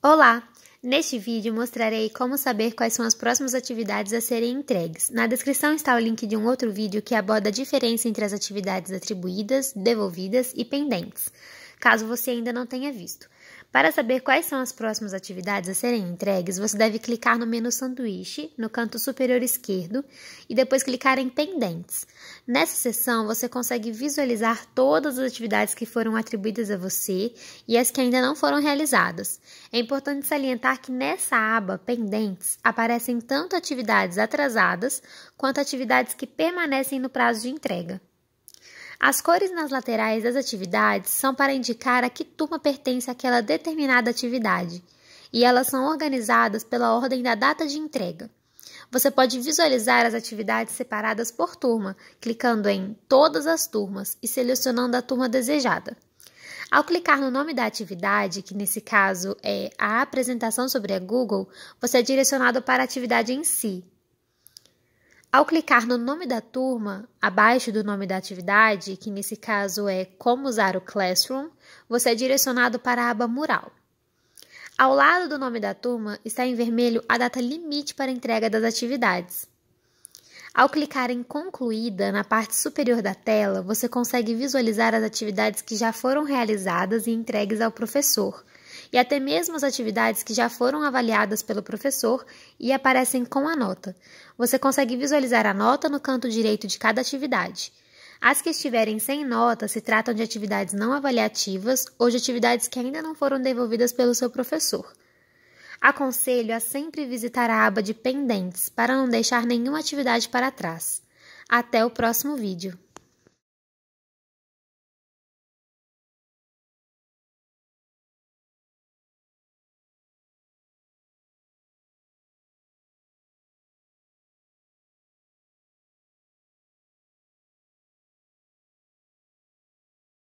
Olá! Neste vídeo mostrarei como saber quais são as próximas atividades a serem entregues. Na descrição está o link de um outro vídeo que aborda a diferença entre as atividades atribuídas, devolvidas e pendentes caso você ainda não tenha visto. Para saber quais são as próximas atividades a serem entregues, você deve clicar no menu Sanduíche, no canto superior esquerdo, e depois clicar em Pendentes. Nessa seção, você consegue visualizar todas as atividades que foram atribuídas a você e as que ainda não foram realizadas. É importante salientar que nessa aba Pendentes aparecem tanto atividades atrasadas quanto atividades que permanecem no prazo de entrega. As cores nas laterais das atividades são para indicar a que turma pertence aquela determinada atividade, e elas são organizadas pela ordem da data de entrega. Você pode visualizar as atividades separadas por turma, clicando em Todas as turmas e selecionando a turma desejada. Ao clicar no nome da atividade, que nesse caso é a apresentação sobre a Google, você é direcionado para a atividade em si, ao clicar no nome da turma, abaixo do nome da atividade, que nesse caso é Como Usar o Classroom, você é direcionado para a aba Mural. Ao lado do nome da turma está em vermelho a data limite para entrega das atividades. Ao clicar em Concluída na parte superior da tela, você consegue visualizar as atividades que já foram realizadas e entregues ao professor, e até mesmo as atividades que já foram avaliadas pelo professor e aparecem com a nota. Você consegue visualizar a nota no canto direito de cada atividade. As que estiverem sem nota se tratam de atividades não avaliativas ou de atividades que ainda não foram devolvidas pelo seu professor. Aconselho a sempre visitar a aba de pendentes para não deixar nenhuma atividade para trás. Até o próximo vídeo!